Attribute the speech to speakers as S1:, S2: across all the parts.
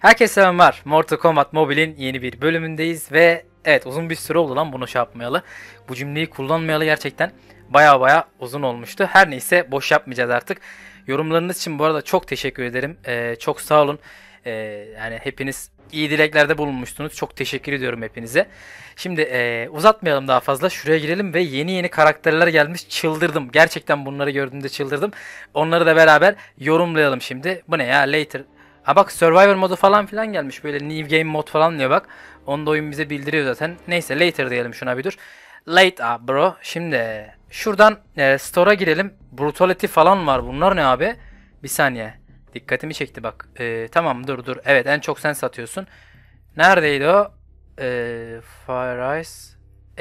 S1: Herkese selamlar. Mortal Kombat Mobile'in yeni bir bölümündeyiz ve evet uzun bir süre oldu lan bunu şey yapmayalı. Bu cümleyi kullanmayalı gerçekten baya baya uzun olmuştu. Her neyse boş yapmayacağız artık. Yorumlarınız için bu arada çok teşekkür ederim. Ee, çok sağ olun. Ee, yani hepiniz iyi dileklerde bulunmuştunuz. Çok teşekkür ediyorum hepinize. Şimdi e, uzatmayalım daha fazla. Şuraya girelim ve yeni yeni karakterler gelmiş. Çıldırdım. Gerçekten bunları gördüğümde çıldırdım. Onları da beraber yorumlayalım şimdi. Bu ne ya? Later Ha bak Survivor modu falan filan gelmiş. Böyle New Game mod falan diyor bak. Onu da oyun bize bildiriyor zaten. Neyse later diyelim şuna bir dur. Late abi bro. Şimdi şuradan e, store'a girelim. Brutality falan var. Bunlar ne abi? Bir saniye. Dikkatimi çekti bak. E, tamam dur dur. Evet en çok sen satıyorsun. Neredeydi o? E, Fire Ice.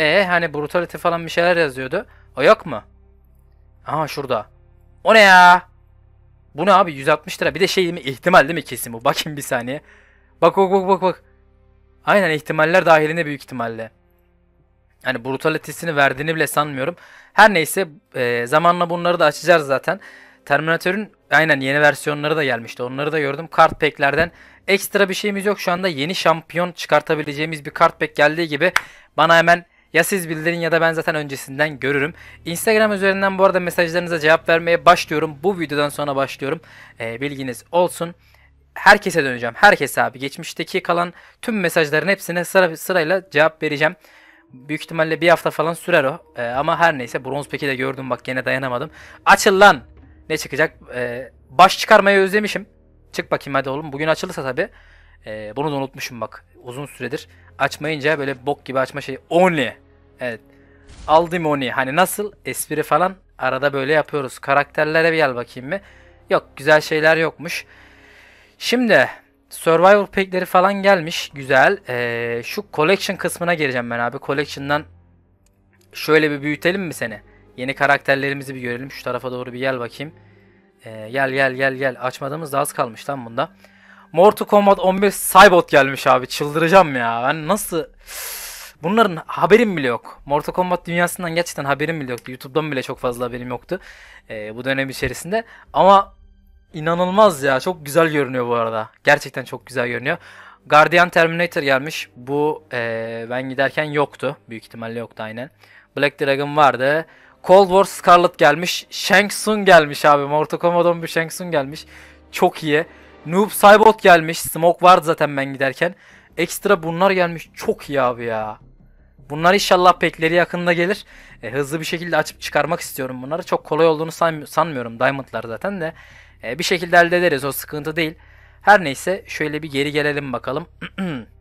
S1: E hani Brutality falan bir şeyler yazıyordu. O yok mu? Aha şurada. O ne ya? Bu ne abi 160 lira. Bir de şey değil mi? İhtimal değil mi kesin bu? Bakayım bir saniye. Bak bak bak bak bak. Aynen ihtimaller dahilinde büyük ihtimalle. Yani brutalitesini verdiğini bile sanmıyorum. Her neyse e, zamanla bunları da açacağız zaten. Terminatör'ün aynen yeni versiyonları da gelmişti. Onları da gördüm. Kart pack'lerden ekstra bir şeyimiz yok. Şu anda yeni şampiyon çıkartabileceğimiz bir kart pack geldiği gibi bana hemen ya siz bildirin ya da ben zaten öncesinden görürüm. Instagram üzerinden bu arada mesajlarınıza cevap vermeye başlıyorum. Bu videodan sonra başlıyorum. E, bilginiz olsun. Herkese döneceğim. Herkese abi. Geçmişteki kalan tüm mesajların hepsine sıra, sırayla cevap vereceğim. Büyük ihtimalle bir hafta falan sürer o. E, ama her neyse. Bronz peki de gördüm bak gene dayanamadım. Açıl lan! Ne çıkacak? E, baş çıkarmayı özlemişim. Çık bakayım hadi oğlum. Bugün açılırsa tabii. E, bunu da unutmuşum bak. Uzun süredir açmayınca böyle bok gibi açma şey. oni Evet. Aldım Oni. Hani nasıl? Espri falan. Arada böyle yapıyoruz. Karakterlere bir gel bakayım mı? Yok güzel şeyler yokmuş. Şimdi Survival pekleri falan gelmiş. Güzel. Ee, şu Collection kısmına geleceğim ben abi. Collection'dan şöyle bir büyütelim mi seni? Yeni karakterlerimizi bir görelim. Şu tarafa doğru bir gel bakayım. Ee, gel gel gel gel. Açmadığımız da az kalmış lan bunda. Mortal Kombat 11 Cybot gelmiş abi. Çıldıracağım ya. Ben nasıl... Bunların haberim bile yok. Mortal Kombat dünyasından gerçekten haberim bile yoktu. YouTube'dan bile çok fazla haberim yoktu. Ee, bu dönem içerisinde. Ama inanılmaz ya. Çok güzel görünüyor bu arada. Gerçekten çok güzel görünüyor. Guardian Terminator gelmiş. Bu ee, ben giderken yoktu. Büyük ihtimalle yoktu aynen. Black Dragon vardı. Cold War Scarlet gelmiş. Shang Tsung gelmiş abi. Mortal Kombat 11 Shang Tsung gelmiş. Çok iyi. Noob Cybot gelmiş. Smoke vardı zaten ben giderken. Ekstra bunlar gelmiş. Çok iyi abi ya. Bunlar inşallah pekleri yakında gelir. E, hızlı bir şekilde açıp çıkarmak istiyorum bunları. Çok kolay olduğunu san sanmıyorum. Diamond'lar zaten de. E, bir şekilde elde ederiz. O sıkıntı değil. Her neyse şöyle bir geri gelelim bakalım.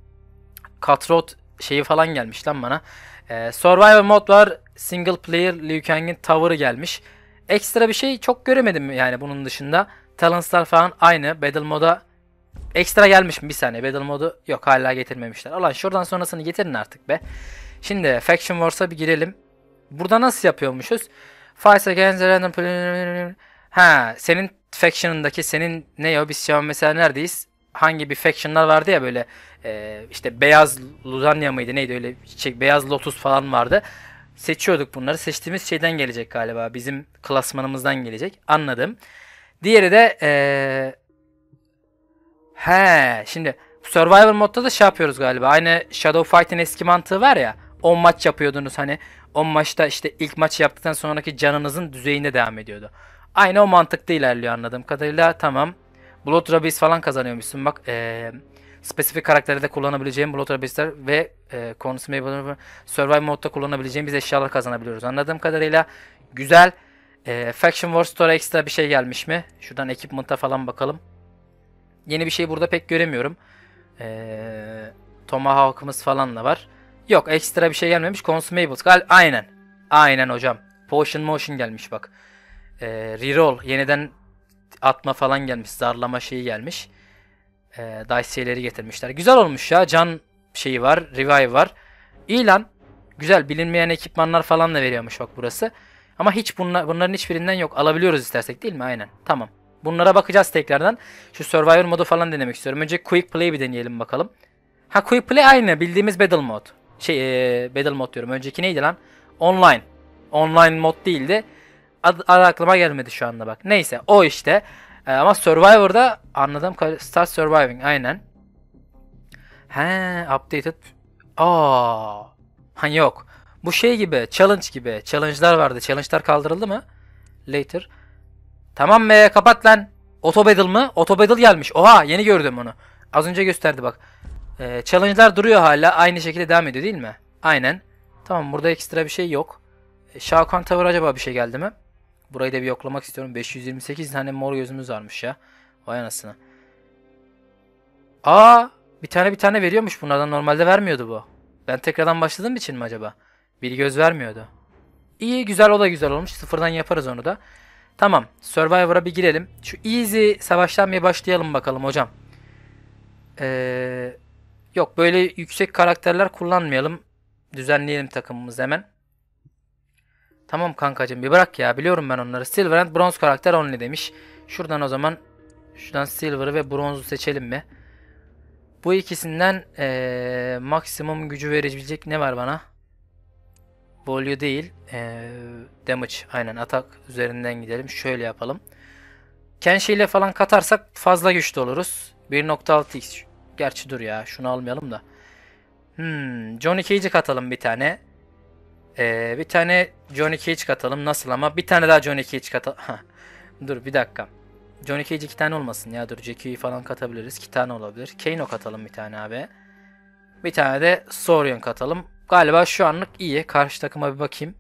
S1: Katrot şeyi falan gelmiş lan bana. E, Survival mod var. Single player Liu Kang'in Towerı gelmiş. Ekstra bir şey çok göremedim yani bunun dışında. Talents'lar falan aynı. Battle moda ekstra gelmiş mi bir saniye? Battle modu yok hala getirmemişler. Allah şuradan sonrasını getirin artık be. Şimdi Faction Wars'a bir girelim. Burada nasıl yapıyormuşuz? Fights against random Ha senin faction'ındaki senin ne ya biz şu an mesela neredeyiz? Hangi bir faction'lar vardı ya böyle e, işte beyaz Luzanya mıydı neydi öyle şey, beyaz Lotus falan vardı. Seçiyorduk bunları. Seçtiğimiz şeyden gelecek galiba. Bizim klasmanımızdan gelecek. Anladım. Diğeri de ee, he şimdi Survivor modda da şey yapıyoruz galiba. Aynı Shadow Fight'in eski mantığı var ya. 10 maç yapıyordunuz hani. 10 maçta işte ilk maç yaptıktan sonraki canınızın düzeyinde devam ediyordu. Aynı o mantıkta ilerliyor anladığım kadarıyla. Tamam. Blood Rabbies falan kazanıyormuşsun. Bak ee, spesifik karakterde kullanabileceğim Blood Rabbies'ler ve e, Consumable Survivor modda kullanabileceğimiz eşyalar kazanabiliyoruz. Anladığım kadarıyla güzel. Güzel e, Faction Wars Store'a ekstra bir şey gelmiş mi? Şuradan equipment'a falan bakalım. Yeni bir şey burada pek göremiyorum. E, Tomahawk'ımız falan da var. Yok ekstra bir şey gelmemiş. Consumables. Gal aynen. Aynen hocam. Potion motion gelmiş bak. E, reroll. Yeniden atma falan gelmiş. Zarlama şeyi gelmiş. E, Dice'leri getirmişler. Güzel olmuş ya. Can şeyi var. Revive var. İlan. Güzel bilinmeyen ekipmanlar falan da veriyormuş bak burası. Ama hiç bunla, bunların hiçbirinden yok. Alabiliyoruz istersek değil mi? Aynen. Tamam. Bunlara bakacağız tekrardan. Şu Survivor modu falan denemek istiyorum. Önce Quick Play bir deneyelim bakalım. Ha Quick Play aynı bildiğimiz Battle mod. Şey ee, Battle mod diyorum. Önceki neydi lan? Online. Online mod değildi. Ad, aklıma gelmedi şu anda bak. Neyse o işte. E, ama Survivor'da anladım. Start Surviving aynen. He updated. Aa. Ha yok. Bu şey gibi, challenge gibi. Challenge'lar vardı. Challenge'lar kaldırıldı mı? Later. Tamam be kapat lan. Otobedal mı? Otobedal gelmiş. Oha yeni gördüm onu. Az önce gösterdi bak. Ee, challenge'lar duruyor hala. Aynı şekilde devam ediyor değil mi? Aynen. Tamam burada ekstra bir şey yok. E, ee, Şakan Tower acaba bir şey geldi mi? Burayı da bir yoklamak istiyorum. 528 tane mor gözümüz varmış ya. Vay anasını. Aa, bir tane bir tane veriyormuş bunlardan. Normalde vermiyordu bu. Ben tekrardan başladığım için mi acaba? Bir göz vermiyordu. İyi güzel o da güzel olmuş. Sıfırdan yaparız onu da. Tamam Survivor'a bir girelim. Şu easy savaştan bir başlayalım bakalım hocam. Ee, yok böyle yüksek karakterler kullanmayalım. Düzenleyelim takımımızı hemen. Tamam kankacım bir bırak ya biliyorum ben onları. Silver and bronze karakter only demiş. Şuradan o zaman şuradan silver'ı ve bronze'u seçelim mi? Bu ikisinden ee, maksimum gücü verebilecek ne var bana? Bolyu değil. Ee, damage aynen atak üzerinden gidelim. Şöyle yapalım. Kenshi ile falan katarsak fazla güçlü oluruz. 1.6x. Gerçi dur ya şunu almayalım da. Hmm, Johnny Cage'i katalım bir tane. Ee, bir tane Johnny Cage katalım. Nasıl ama? Bir tane daha Johnny Cage katalım. dur bir dakika. Johnny Cage iki tane olmasın ya. Dur Jackie'yi falan katabiliriz. İki tane olabilir. Kano katalım bir tane abi. Bir tane de Sorion katalım. Galiba şu anlık iyi. Karşı takıma bir bakayım.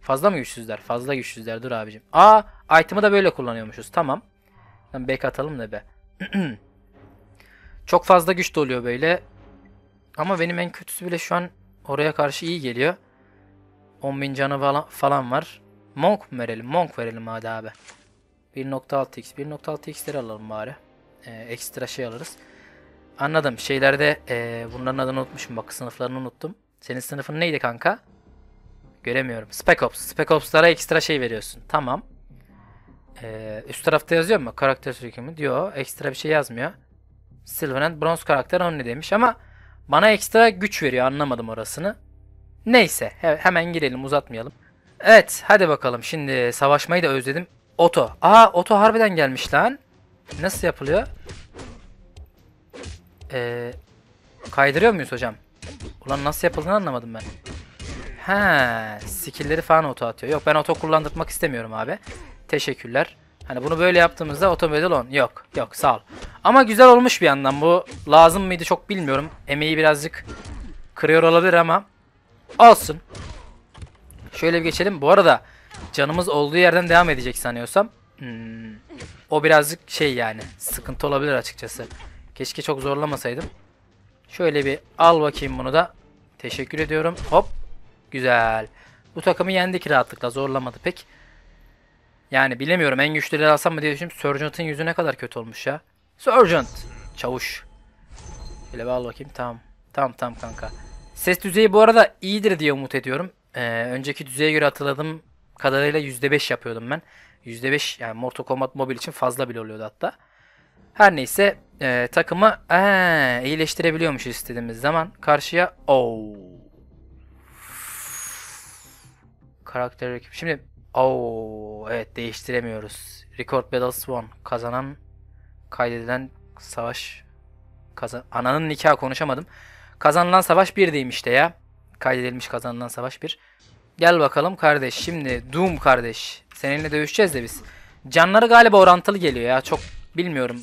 S1: Fazla mı güçsüzler? Fazla güçsüzler. Dur abicim. Aa item'ı da böyle kullanıyormuşuz. Tamam. Lan back atalım da be. Çok fazla güç doluyor böyle. Ama benim en kötüsü bile şu an oraya karşı iyi geliyor. 10.000 canı falan var. Monk mu verelim? Monk verelim hadi abi. 1.6x. 1.6x'leri alalım bari. Ee, ekstra şey alırız. Anladım. Şeylerde e, bunların adını unutmuşum. Bak sınıflarını unuttum. Senin sınıfın neydi kanka? Göremiyorum. Spec Ops. Spec Ops'lara ekstra şey veriyorsun. Tamam. Ee, üst tarafta yazıyor mu? Karakter sürükümü. Diyor. Ekstra bir şey yazmıyor. Silver and Bronze karakter only demiş ama bana ekstra güç veriyor. Anlamadım orasını. Neyse. He hemen girelim. Uzatmayalım. Evet. Hadi bakalım. Şimdi savaşmayı da özledim. Oto. Aa Oto harbiden gelmiş lan. Nasıl yapılıyor? Ee, kaydırıyor muyuz hocam? Ulan nasıl yapıldığını anlamadım ben. He, skill'leri falan oto atıyor. Yok ben oto kullandırmak istemiyorum abi. Teşekkürler. Hani bunu böyle yaptığımızda otomedel on. Yok yok sağ ol. Ama güzel olmuş bir yandan bu. Lazım mıydı çok bilmiyorum. Emeği birazcık kırıyor olabilir ama. Olsun. Şöyle bir geçelim. Bu arada canımız olduğu yerden devam edecek sanıyorsam. Hmm. O birazcık şey yani. Sıkıntı olabilir açıkçası. Keşke çok zorlamasaydım. Şöyle bir al bakayım bunu da. Teşekkür ediyorum. Hop. Güzel. Bu takımı yendik rahatlıkla. Zorlamadı pek. Yani bilemiyorum en güçlüleri alsam mı diye düşünüyorum. Surgeant'ın yüzü ne kadar kötü olmuş ya. Surgeant. Çavuş. Şöyle bir al bakayım. Tamam. Tamam tamam kanka. Ses düzeyi bu arada iyidir diye umut ediyorum. Ee, önceki düzeye göre hatırladığım kadarıyla %5 yapıyordum ben. %5 yani Mortal Kombat Mobile için fazla bile oluyordu hatta. Her neyse e, takımı ee, iyileştirebiliyormuş istediğimiz zaman karşıya ooo karakter rakip. Şimdi ooo evet değiştiremiyoruz. Record Battles won. Kazanan kaydedilen savaş kazan ananın nikah konuşamadım. Kazanılan savaş bir deyim işte ya. Kaydedilmiş kazanılan savaş bir. Gel bakalım kardeş. Şimdi Doom kardeş. Seninle dövüşeceğiz de biz. Canları galiba orantılı geliyor ya. Çok Bilmiyorum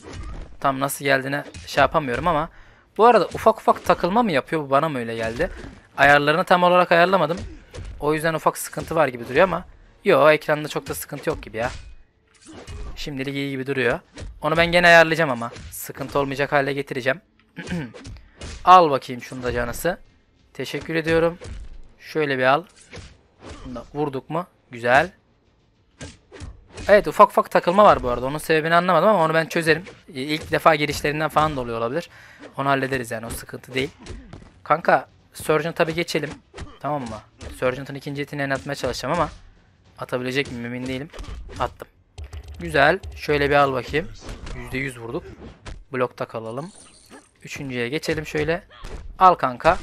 S1: tam nasıl geldiğine şey yapamıyorum ama bu arada ufak ufak takılma mı yapıyor bu bana mı öyle geldi? Ayarlarını tam olarak ayarlamadım. O yüzden ufak sıkıntı var gibi duruyor ama yo ekranda çok da sıkıntı yok gibi ya. Şimdilik iyi gibi duruyor. Onu ben gene ayarlayacağım ama. Sıkıntı olmayacak hale getireceğim. al bakayım şunu da canısı. Teşekkür ediyorum. Şöyle bir al. vurduk mu? Güzel. Evet ufak ufak takılma var bu arada. Onun sebebini anlamadım ama onu ben çözerim. İlk defa girişlerinden falan da oluyor olabilir. Onu hallederiz yani o sıkıntı değil. Kanka Surgeon tabi geçelim. Tamam mı? Surgeon'ın ikinci etini atmaya çalışacağım ama atabilecek miyim emin değilim. Attım. Güzel. Şöyle bir al bakayım. %100 vurduk. Blokta kalalım. Üçüncüye geçelim şöyle. Al kanka.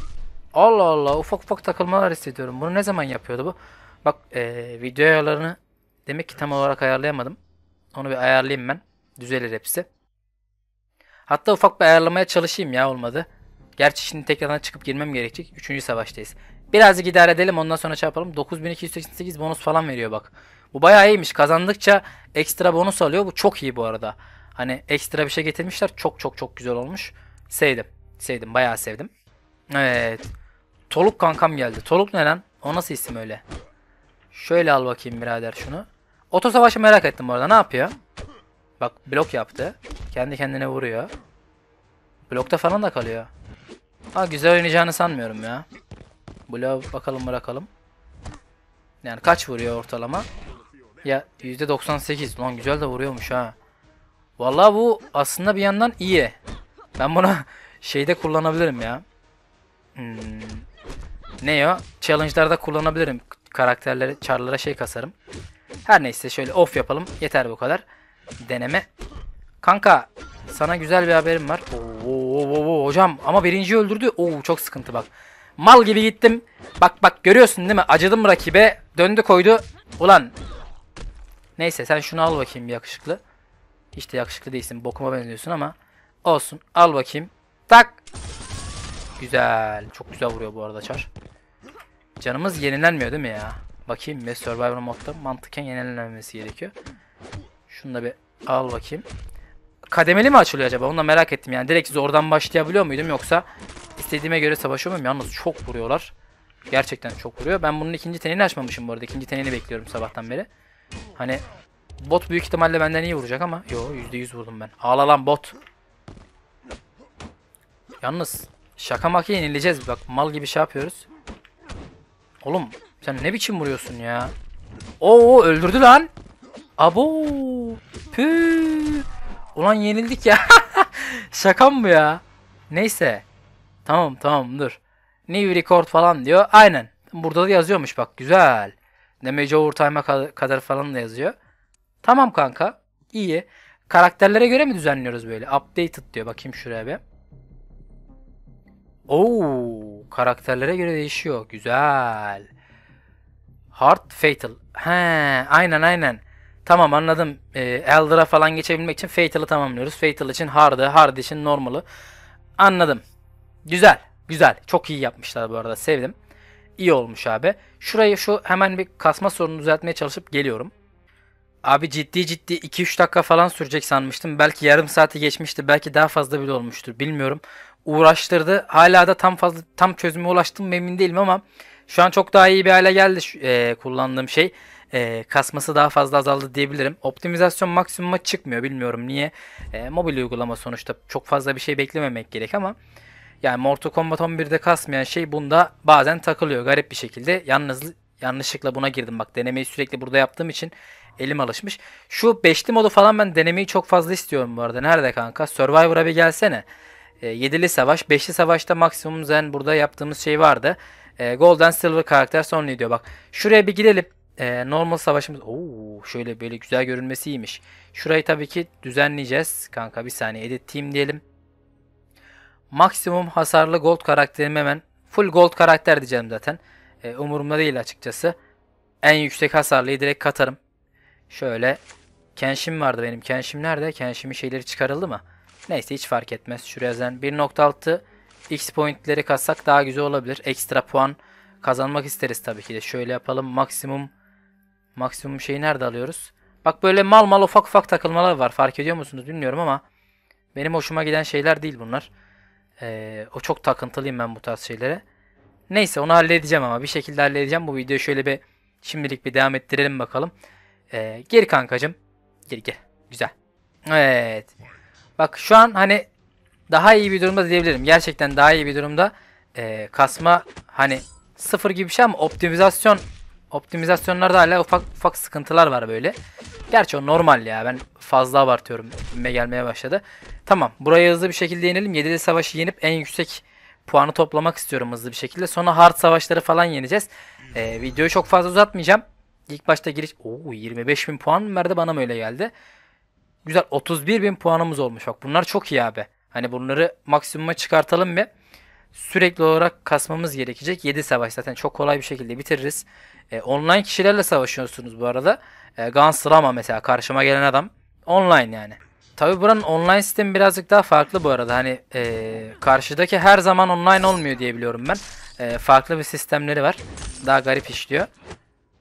S1: Allah Allah ufak ufak takılmalar hissediyorum. Bunu ne zaman yapıyordu bu? Bak ee, videolarını Demek ki tam olarak ayarlayamadım. Onu bir ayarlayayım ben. Düzelir hepsi. Hatta ufak bir ayarlamaya çalışayım ya olmadı. Gerçi şimdi tekrardan çıkıp girmem gerekecek. Üçüncü savaştayız. Birazcık gider edelim ondan sonra çarpalım. Şey 9288 bonus falan veriyor bak. Bu bayağı iyiymiş. Kazandıkça ekstra bonus alıyor. Bu çok iyi bu arada. Hani ekstra bir şey getirmişler. Çok çok çok güzel olmuş. Sevdim. Sevdim. Bayağı sevdim. Evet. Toluk kankam geldi. Toluk ne lan? O nasıl isim öyle? Şöyle al bakayım birader şunu. Oto savaşı merak ettim bu Ne yapıyor? Bak blok yaptı. Kendi kendine vuruyor. Blokta falan da kalıyor. Ha güzel oynayacağını sanmıyorum ya. Bloğa bakalım bırakalım. Yani kaç vuruyor ortalama? Ya %98. Lan güzel de vuruyormuş ha. Vallahi bu aslında bir yandan iyi. Ben buna şeyde kullanabilirim ya. Hmm. Ne ya? Challenge'larda kullanabilirim. Karakterleri, çarlara şey kasarım. Her neyse şöyle off yapalım. Yeter bu kadar. Deneme. Kanka sana güzel bir haberim var. Oo, oo, oo, hocam ama birinci öldürdü. Oo çok sıkıntı bak. Mal gibi gittim. Bak bak görüyorsun değil mi? Acıdım rakibe. Döndü koydu. Ulan. Neyse sen şunu al bakayım bir yakışıklı. Hiç de yakışıklı değilsin. Bokuma benziyorsun ama. Olsun. Al bakayım. Tak. Güzel. Çok güzel vuruyor bu arada Çar. Canımız yenilenmiyor değil mi ya? Bakayım ve Survivor modda mantıken yenilenmemesi gerekiyor. Şunu da bir al bakayım. Kademeli mi açılıyor acaba? Onu da merak ettim yani. Direkt zordan başlayabiliyor muydum yoksa istediğime göre savaşıyor muyum? Yalnız çok vuruyorlar. Gerçekten çok vuruyor. Ben bunun ikinci tenini açmamışım bu arada. İkinci tenini bekliyorum sabahtan beri. Hani bot büyük ihtimalle benden iyi vuracak ama. Yo %100 vurdum ben. Ağla lan bot. Yalnız şaka maki yenileceğiz. Bak mal gibi şey yapıyoruz. Oğlum sen ne biçim vuruyorsun ya? Oo öldürdü lan. Abo. Pü. Ulan yenildik ya. Şaka mı bu ya? Neyse. Tamam tamam dur. New record falan diyor. Aynen. Burada da yazıyormuş bak güzel. Damage overtime'a kadar falan da yazıyor. Tamam kanka. İyi. Karakterlere göre mi düzenliyoruz böyle? Updated diyor. Bakayım şuraya bir. Oo, karakterlere göre değişiyor. Güzel. Hard Fatal. He, aynen aynen. Tamam anladım. E, Elder'a falan geçebilmek için Fatal'ı tamamlıyoruz. Fatal için Hard'ı, Hard için Normal'ı. Anladım. Güzel. Güzel. Çok iyi yapmışlar bu arada. Sevdim. İyi olmuş abi. Şurayı şu hemen bir kasma sorunu düzeltmeye çalışıp geliyorum. Abi ciddi ciddi 2-3 dakika falan sürecek sanmıştım. Belki yarım saati geçmişti. Belki daha fazla bile olmuştur. Bilmiyorum. Uğraştırdı. Hala da tam fazla tam çözüme ulaştım mı değilim ama şu an çok daha iyi bir hale geldi e, kullandığım şey. E, kasması daha fazla azaldı diyebilirim. Optimizasyon maksimuma çıkmıyor bilmiyorum niye. E, mobil uygulama sonuçta çok fazla bir şey beklememek gerek ama yani Mortal Kombat 11'de kasmayan şey bunda bazen takılıyor garip bir şekilde. Yalnız yanlışlıkla buna girdim bak denemeyi sürekli burada yaptığım için elim alışmış. Şu beşli modu falan ben denemeyi çok fazla istiyorum bu arada. Nerede kanka? Survivor'a bir gelsene. E, 7'li savaş, 5'li savaşta maksimum zaten burada yaptığımız şey vardı. E, ee, Golden Silver karakter son diyor. Bak şuraya bir gidelim. E, normal savaşımız. Oo, şöyle böyle güzel görünmesiymiş. Şurayı tabii ki düzenleyeceğiz. Kanka bir saniye edit team diyelim. Maksimum hasarlı gold karakterim hemen. Full gold karakter diyeceğim zaten. E, umurumda değil açıkçası. En yüksek hasarlıyı direkt katarım. Şöyle Kenşim vardı benim. Kenşim nerede? Kenşimin şeyleri çıkarıldı mı? Neyse hiç fark etmez. Şuraya zaten 1.6 X pointleri katsak daha güzel olabilir. Ekstra puan kazanmak isteriz tabii ki de. Şöyle yapalım. Maksimum maksimum şeyi nerede alıyoruz? Bak böyle mal mal ufak ufak takılmalar var. Fark ediyor musunuz bilmiyorum ama benim hoşuma giden şeyler değil bunlar. Ee, o çok takıntılıyım ben bu tarz şeylere. Neyse onu halledeceğim ama bir şekilde halledeceğim. Bu videoyu şöyle bir şimdilik bir devam ettirelim bakalım. Ee, gir kankacım. Gir gir. Güzel. Evet. Bak şu an hani daha iyi bir durumda diyebilirim. Gerçekten daha iyi bir durumda. E, kasma hani sıfır gibi bir şey ama optimizasyon optimizasyonlarda hala ufak ufak sıkıntılar var böyle. Gerçi o normal ya. Ben fazla abartıyorum. Ümme gelmeye başladı. Tamam. Burayı hızlı bir şekilde yenelim. Yedili savaşı yenip en yüksek puanı toplamak istiyorum hızlı bir şekilde. Sonra hard savaşları falan yeneceğiz. Ee, videoyu çok fazla uzatmayacağım. İlk başta giriş... Oo 25 bin puan mı verdi? Bana mı öyle geldi? Güzel. 31 bin puanımız olmuş. Bak bunlar çok iyi abi. Hani bunları maksimuma çıkartalım ve sürekli olarak kasmamız gerekecek. 7 savaş zaten çok kolay bir şekilde bitiririz. E, online kişilerle savaşıyorsunuz bu arada. E, Guns Rama mesela karşıma gelen adam online yani. Tabi buranın online sistemi birazcık daha farklı bu arada. Hani e, karşıdaki her zaman online olmuyor diye biliyorum ben. E, farklı bir sistemleri var. Daha garip işliyor.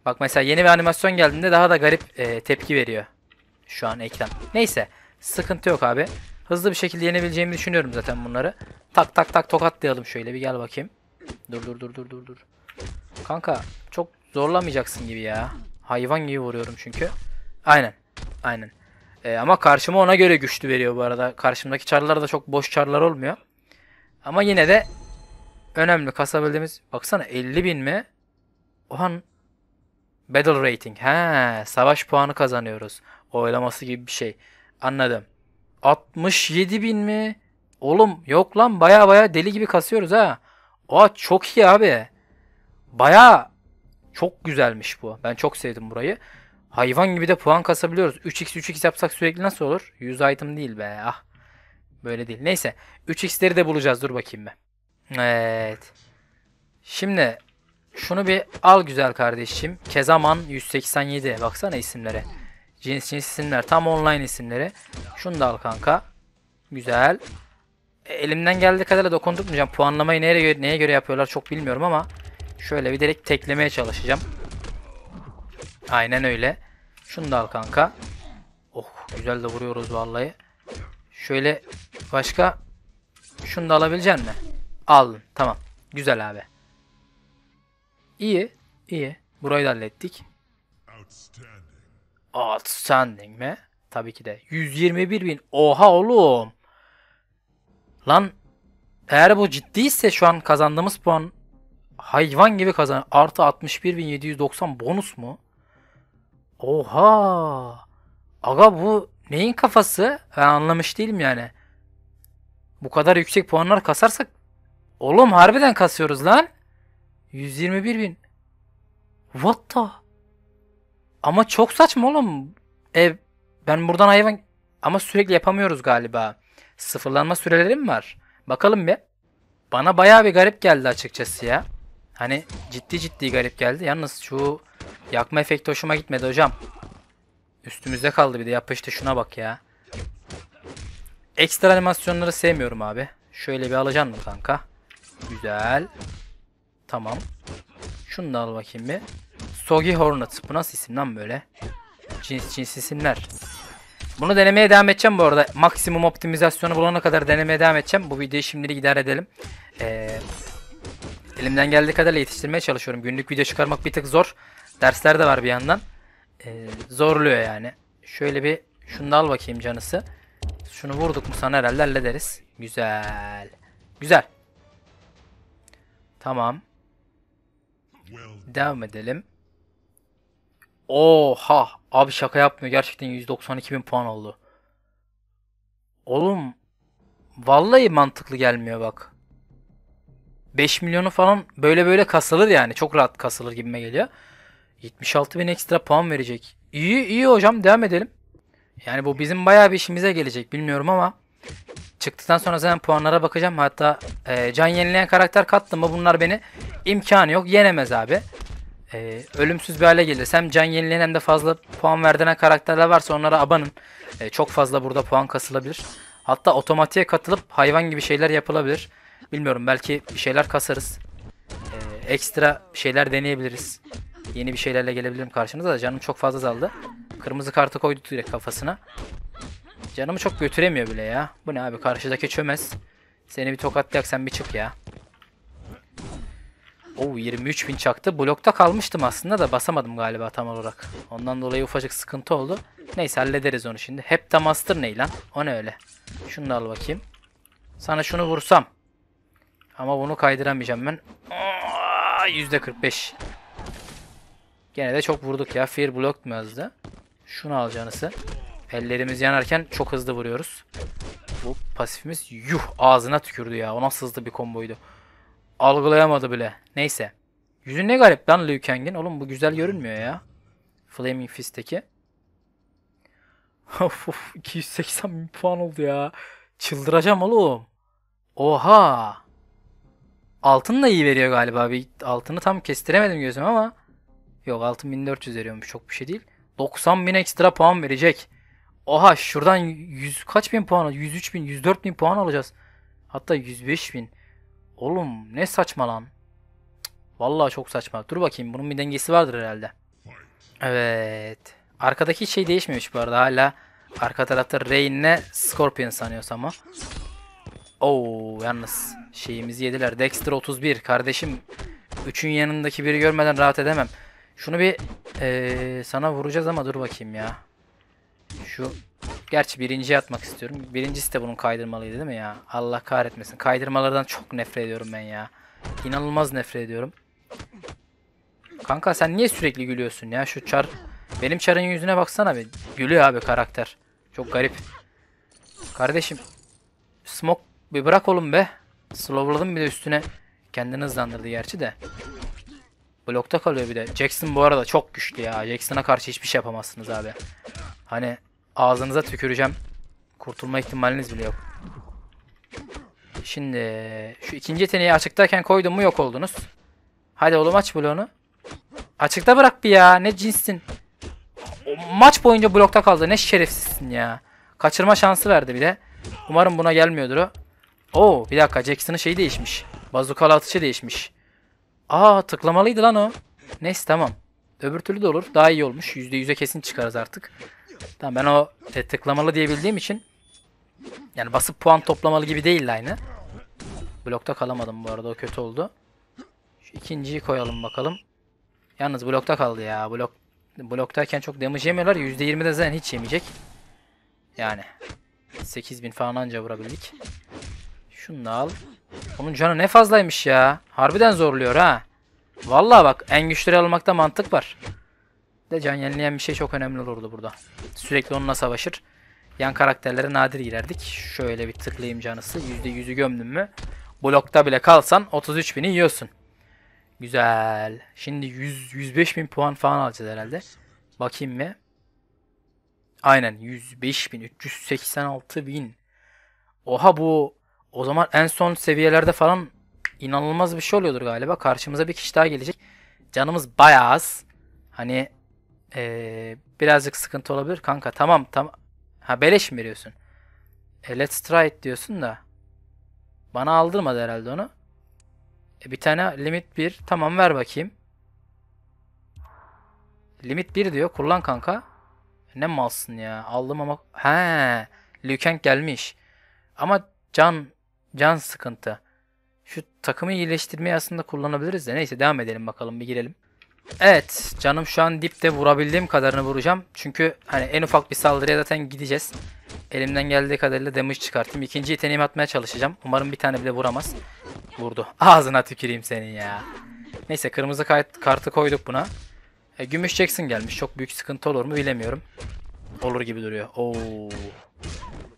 S1: Bak mesela yeni bir animasyon geldiğinde daha da garip e, tepki veriyor. Şu an ekran. Neyse. Sıkıntı yok abi. Hızlı bir şekilde yenebileceğimi düşünüyorum zaten bunları. Tak tak tak tokatlayalım şöyle bir gel bakayım. Dur dur dur dur dur dur. Kanka çok zorlamayacaksın gibi ya. Hayvan gibi vuruyorum çünkü. Aynen. Aynen. Ee, ama karşıma ona göre güçlü veriyor bu arada. Karşımdaki çarlar da çok boş çarlar olmuyor. Ama yine de önemli kasabildiğimiz. Baksana 50 bin mi? Ohan. Battle rating. He, savaş puanı kazanıyoruz. Oylaması gibi bir şey. Anladım. 67 bin mi? Oğlum yok lan baya baya deli gibi kasıyoruz ha. Oha çok iyi abi. Baya çok güzelmiş bu. Ben çok sevdim burayı. Hayvan gibi de puan kasabiliyoruz. 3x 3x yapsak sürekli nasıl olur? 100 item değil be. Ah. Böyle değil. Neyse. 3x'leri de bulacağız. Dur bakayım ben. Evet. Şimdi şunu bir al güzel kardeşim. Kezaman 187. Baksana isimlere. Cins, cins isimler. Tam online isimleri. Şunu da al kanka. Güzel. E, elimden geldiği kadarıyla dokundurmayacağım. Puanlamayı nereye göre, neye göre yapıyorlar çok bilmiyorum ama şöyle bir direkt teklemeye çalışacağım. Aynen öyle. Şunu da al kanka. Oh güzel de vuruyoruz vallahi. Şöyle başka şunu da alabilecek mi? Al. Tamam. Güzel abi. İyi. iyi. Burayı da hallettik. Outstanding mi? Tabii ki de. 121 bin. Oha oğlum. Lan eğer bu ciddiyse şu an kazandığımız puan hayvan gibi kazan. Artı 61.790 bonus mu? Oha. Aga bu neyin kafası? Ben anlamış değilim yani. Bu kadar yüksek puanlar kasarsak oğlum harbiden kasıyoruz lan. 121 bin. What the? Ama çok saçma oğlum. E, ben buradan hayvan... Ama sürekli yapamıyoruz galiba. Sıfırlanma sürelerim var? Bakalım bir. Bana baya bir garip geldi açıkçası ya. Hani ciddi ciddi garip geldi. Yalnız şu yakma efekti hoşuma gitmedi hocam. Üstümüzde kaldı bir de yapıştı şuna bak ya. Ekstra animasyonları sevmiyorum abi. Şöyle bir alacaksın mı kanka? Güzel. Tamam. Şunu da al bakayım bir. Togi Hornet. Bu nasıl isim lan böyle? Cins, cins isimler. Bunu denemeye devam edeceğim bu arada. Maksimum optimizasyonu bulana kadar denemeye devam edeceğim. Bu videoyu şimdilik idare edelim. Ee, elimden geldiği kadarıyla yetiştirmeye çalışıyorum. Günlük video çıkarmak bir tık zor. Dersler de var bir yandan. Ee, zorluyor yani. Şöyle bir şunu da al bakayım canısı. Şunu vurduk mu sana herhalde hallederiz. Güzel. Güzel. Tamam. Devam edelim. Oha. Abi şaka yapmıyor. Gerçekten 192 bin puan oldu. Oğlum. Vallahi mantıklı gelmiyor bak. 5 milyonu falan böyle böyle kasılır yani. Çok rahat kasılır gibime geliyor. 76 bin ekstra puan verecek. İyi iyi hocam devam edelim. Yani bu bizim bayağı bir işimize gelecek bilmiyorum ama çıktıktan sonra zaten puanlara bakacağım. Hatta e, can yenileyen karakter kattım mı bunlar beni imkanı yok yenemez abi e, ölümsüz bir hale gelir. Hem can yenileyen hem de fazla puan verdiren karakterler varsa onlara abanın. E, çok fazla burada puan kasılabilir. Hatta otomatiğe katılıp hayvan gibi şeyler yapılabilir. Bilmiyorum belki bir şeyler kasarız. E, ekstra şeyler deneyebiliriz. Yeni bir şeylerle gelebilirim karşınıza da canım çok fazla azaldı. Kırmızı kartı koydu direkt kafasına. Canımı çok götüremiyor bile ya. Bu ne abi karşıdaki çömez. Seni bir tokatlayak sen bir çık ya. Oo 23 bin çaktı. Blokta kalmıştım aslında da basamadım galiba tam olarak. Ondan dolayı ufacık sıkıntı oldu. Neyse hallederiz onu şimdi. Hep tamastır ne lan? O ne öyle? Şunu da al bakayım. Sana şunu vursam. Ama bunu kaydıramayacağım ben. Aa, %45. Gene de çok vurduk ya. Fear block mu yazdı? Şunu al Ellerimiz yanarken çok hızlı vuruyoruz. Bu pasifimiz yuh ağzına tükürdü ya. O nasıl hızlı bir komboydu. Algılayamadı bile. Neyse. Yüzün ne garip lan Liu Kang'in. Oğlum bu güzel görünmüyor ya. Flaming Fist'teki. of of 280 bin puan oldu ya. Çıldıracağım oğlum. Oha. Altın da iyi veriyor galiba. Bir altını tam kestiremedim gözüm ama. Yok altın 1400 veriyormuş. Çok bir şey değil. 90 bin ekstra puan verecek. Oha şuradan 100 kaç bin puan 103 bin 104 bin puan alacağız. Hatta 105 bin. Oğlum ne saçma lan. vallahi çok saçma. Dur bakayım bunun bir dengesi vardır herhalde. Evet. Arkadaki şey değişmemiş bu arada. Hala arka tarafta Rain'le Scorpion sanıyorsam ama. Oo yalnız şeyimizi yediler. Dexter 31 kardeşim. Üçün yanındaki biri görmeden rahat edemem. Şunu bir ee, sana vuracağız ama dur bakayım ya. Şu Gerçi birinciye atmak istiyorum. Birincisi de bunun kaydırmalıydı değil mi ya? Allah kahretmesin. Kaydırmalardan çok nefret ediyorum ben ya. İnanılmaz nefret ediyorum. Kanka sen niye sürekli gülüyorsun ya? Şu çar... Benim çarın yüzüne baksana be. Gülüyor abi karakter. Çok garip. Kardeşim. Smoke bir bırak oğlum be. Slowladım bir de üstüne. Kendini hızlandırdı gerçi de. Blokta kalıyor bir de. Jackson bu arada çok güçlü ya. Jackson'a karşı hiçbir şey yapamazsınız abi. Hani Ağzınıza tüküreceğim. Kurtulma ihtimaliniz bile yok. Şimdi şu ikinci yeteneği açıktayken koydum mu yok oldunuz. Hadi oğlum aç bloğunu. Açıkta bırak bir ya. Ne cinsin? O maç boyunca blokta kaldı. Ne şerefsizsin ya. Kaçırma şansı verdi bir de. Umarım buna gelmiyordur o. Oo bir dakika Jackson'ın şeyi değişmiş. Bazukalı atışı değişmiş. Aa tıklamalıydı lan o. Neyse tamam. Öbür türlü de olur. Daha iyi olmuş. %100'e kesin çıkarız artık. Tamam ben o tıklamalı diyebildiğim için yani basıp puan toplamalı gibi değil aynı. Blokta kalamadım bu arada o kötü oldu. Şu ikinciyi koyalım bakalım. Yalnız blokta kaldı ya. Blok bloktayken çok damage yemiyorlar. %20'de zaten hiç yemeyecek. Yani 8000 falan anca vurabildik. Şunu da al. Onun canı ne fazlaymış ya. Harbiden zorluyor ha. Vallahi bak en güçleri almakta mantık var de can yenileyen bir şey çok önemli olurdu burada. Sürekli onunla savaşır. Yan karakterlere nadir girerdik. Şöyle bir tıklayayım canısı. %100'ü gömdün mü? Blokta bile kalsan 33 bini yiyorsun. Güzel. Şimdi 100, 105 bin puan falan alacağız herhalde. Bakayım mı? Aynen 105 bin 386 bin. Oha bu o zaman en son seviyelerde falan inanılmaz bir şey oluyordur galiba. Karşımıza bir kişi daha gelecek. Canımız bayağı az. Hani ee, birazcık sıkıntı olabilir kanka. Tamam tamam. Ha beleş mi veriyorsun? E, let's try it diyorsun da. Bana aldırmadı herhalde onu. E, bir tane limit 1. Tamam ver bakayım. Limit 1 diyor. Kullan kanka. Ne malsın ya. Aldım ama. He. Lüken gelmiş. Ama can can sıkıntı. Şu takımı iyileştirmeyi aslında kullanabiliriz de. Neyse devam edelim bakalım bir girelim. Evet. Canım şu an dipte vurabildiğim kadarını vuracağım. Çünkü hani en ufak bir saldırıya zaten gideceğiz. Elimden geldiği kadarıyla damage çıkartayım. İkinci yeteneğimi atmaya çalışacağım. Umarım bir tane bile vuramaz. Vurdu. Ağzına tüküreyim senin ya. Neyse kırmızı kartı koyduk buna. E, gümüş Jackson gelmiş. Çok büyük sıkıntı olur mu bilemiyorum. Olur gibi duruyor. Oo.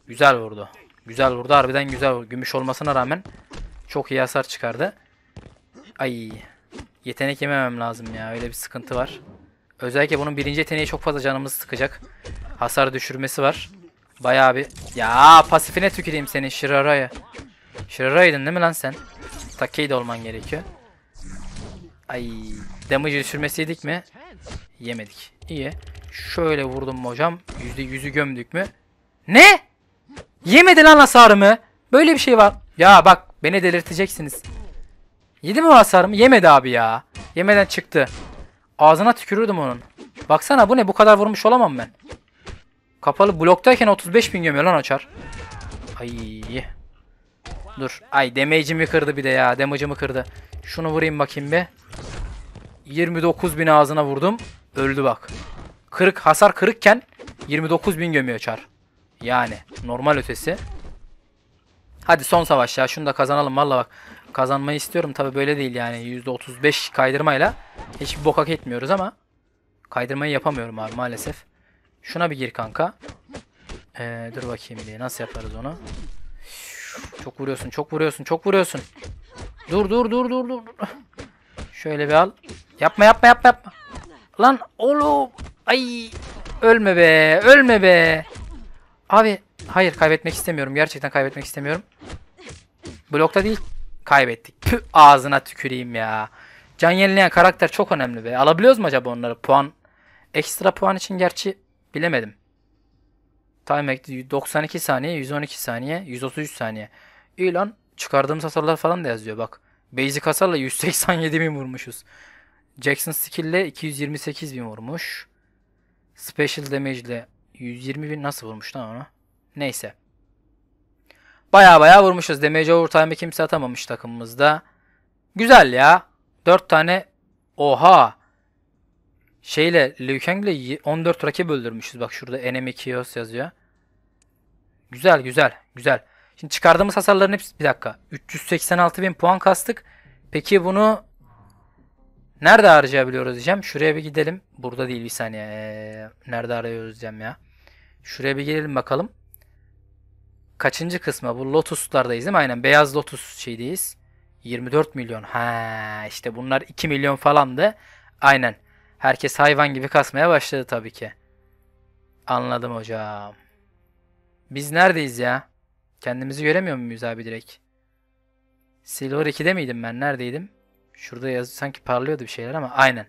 S1: Güzel vurdu. Güzel vurdu. Harbiden güzel vurdu. Gümüş olmasına rağmen çok iyi hasar çıkardı. Ay. Yetenek yememem lazım ya. Öyle bir sıkıntı var. Özellikle bunun birinci yeteneği çok fazla canımızı sıkacak. Hasar düşürmesi var. Bayağı bir... Ya pasifine tüküreyim seni Shirara'ya. Shirara'ydın değil mi lan sen? Takei olman gerekiyor. Ay damage düşürmesiydik mi? Yemedik. İyi. Şöyle vurdum mu hocam? %100'ü gömdük mü? Ne? Yemedi lan hasarımı. Böyle bir şey var. Ya bak beni delirteceksiniz. Yedi mi mı Yemedi abi ya. Yemeden çıktı. Ağzına tükürürdüm onun. Baksana bu ne? Bu kadar vurmuş olamam ben. Kapalı bloktayken 35 bin gömüyor lan açar. Ay. Dur. Ay damage'imi kırdı bir de ya. Damage'imi kırdı. Şunu vurayım bakayım be. 29 bin ağzına vurdum. Öldü bak. Kırık hasar kırıkken 29 bin gömüyor açar Yani normal ötesi. Hadi son savaş ya. Şunu da kazanalım valla bak. Kazanmayı istiyorum. Tabi böyle değil yani. %35 kaydırmayla hiçbir bok hak etmiyoruz ama kaydırmayı yapamıyorum abi maalesef. Şuna bir gir kanka. Ee, dur bakayım diye. Nasıl yaparız onu? Çok vuruyorsun, çok vuruyorsun, çok vuruyorsun. Dur, dur, dur, dur, dur. Şöyle bir al. Yapma, yapma, yapma, yapma. Lan oğlum. Ay. Ölme be, ölme be. Abi, hayır kaybetmek istemiyorum. Gerçekten kaybetmek istemiyorum. Blokta değil. Kaybettik. Püh ağzına tüküreyim ya. Can yenileyen karakter çok önemli be. Alabiliyoruz mu acaba onları? Puan. Ekstra puan için gerçi bilemedim. Time 92 saniye, 112 saniye, 133 saniye. İyi çıkardığımız hasarlar falan da yazıyor bak. Basic hasarla 187 bin vurmuşuz. Jackson skill ile 228 bin vurmuş. Special damage ile 120 bin nasıl vurmuş lan ona? Neyse. Baya baya vurmuşuz. Damage overtime'ı kimse atamamış takımımızda. Güzel ya. 4 tane oha şeyle Liu Kang'le 14 rakip öldürmüşüz. Bak şurada enemy chaos yazıyor. Güzel güzel güzel. Şimdi çıkardığımız hasarların hepsi bir dakika. 386 bin puan kastık. Peki bunu nerede harcayabiliyoruz diyeceğim. Şuraya bir gidelim. Burada değil bir saniye. Ee, nerede arıyoruz diyeceğim ya. Şuraya bir gelelim bakalım kaçıncı kısma? Bu Lotus'lardayız değil mi? Aynen beyaz Lotus şeydeyiz. 24 milyon. Ha işte bunlar 2 milyon falandı. Aynen. Herkes hayvan gibi kasmaya başladı tabii ki. Anladım hocam. Biz neredeyiz ya? Kendimizi göremiyor muyuz abi direkt? Silver 2'de miydim ben? Neredeydim? Şurada yaz sanki parlıyordu bir şeyler ama aynen.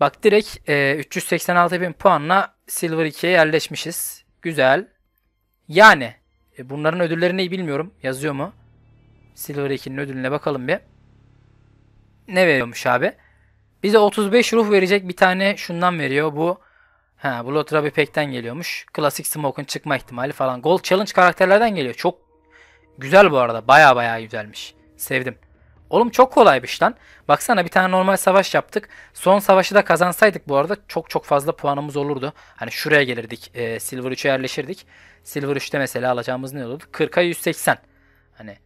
S1: Bak direkt e, 386 bin puanla Silver 2'ye yerleşmişiz. Güzel. Yani e bunların ödülleri neyi bilmiyorum. Yazıyor mu? Silver 2'nin ödülüne bakalım bir. Ne veriyormuş abi? Bize 35 ruh verecek bir tane şundan veriyor. Bu ha Blood Rabbi Pack'ten geliyormuş. Klasik Smoke'un çıkma ihtimali falan. Gold Challenge karakterlerden geliyor. Çok güzel bu arada. Baya baya güzelmiş. Sevdim. Oğlum çok kolaymış lan. Baksana bir tane normal savaş yaptık. Son savaşı da kazansaydık bu arada çok çok fazla puanımız olurdu. Hani şuraya gelirdik. E, Silver 3'e yerleşirdik. Silver 3'te mesela alacağımız ne olurdu? 40'a 180. Hani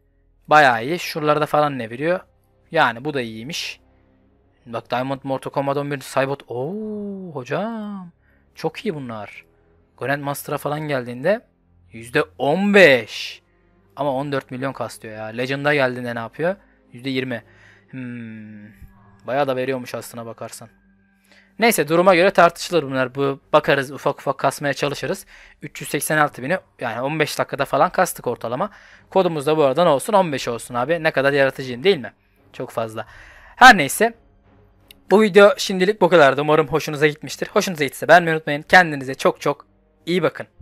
S1: bayağı iyi. Şuralarda falan ne veriyor? Yani bu da iyiymiş. Bak Diamond Mortal Kombat 11 Cybot. Oo hocam. Çok iyi bunlar. mastera falan geldiğinde %15. Ama 14 milyon kastıyor ya. Legend'a geldiğinde ne yapıyor? Yüzde yirmi, hmm. Bayağı da veriyormuş aslına bakarsan. Neyse duruma göre tartışılır bunlar. Bu bakarız ufak ufak kasmaya çalışırız. 386 bini yani 15 dakikada falan kastık ortalama. Kodumuz da bu aradan olsun 15 olsun abi. Ne kadar yaratıcıyım değil mi? Çok fazla. Her neyse. Bu video şimdilik bu kadardı. Umarım hoşunuza gitmiştir. Hoşunuza gitse beğenmeyi unutmayın. Kendinize çok çok iyi bakın.